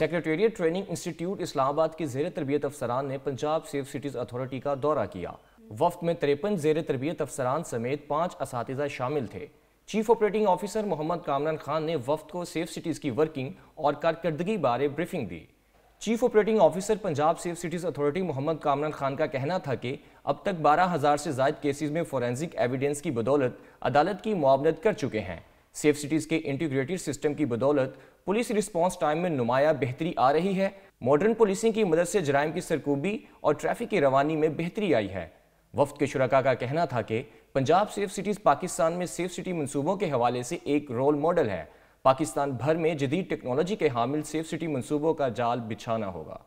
secretariat training institute Islamabad के जेर तरबियत अफसरान ने पंजाब सेफ सिटीज़ अथॉरिटी का दौरा किया वफ्त में तिरपन जेर तरबियत अफसरान समेत पाँच इस शामिल थे chief operating officer Mohammad Kamran Khan ने वफ्त को सेफ सिटीज़ की वर्किंग और कारकर्दगी बारे ब्रीफिंग दी chief operating officer Punjab safe cities authority Mohammad Kamran Khan का कहना था कि अब तक बारह हज़ार से जायद केसेज में फोरेंसिक एविडेंस की बदौलत अदालत की मुआवनत कर चुके हैं सेफ सिटीज़ के इंटीग्रेटेड सिस्टम की बदौलत पुलिस रिस्पांस टाइम में नुमाया बेहतरी आ रही है मॉडर्न पुलिसिंग की मदद से जराइम की सरकूबी और ट्रैफिक की रवानी में बेहतरी आई है वफ्त के शुरा का कहना था कि पंजाब सेफ सिटीज़ पाकिस्तान में सेफ सिटी मनसूबों के हवाले से एक रोल मॉडल है पाकिस्तान भर में जदीद टेक्नोलॉजी के हामिल सेफ सिटी मनसूबों का जाल बिछाना होगा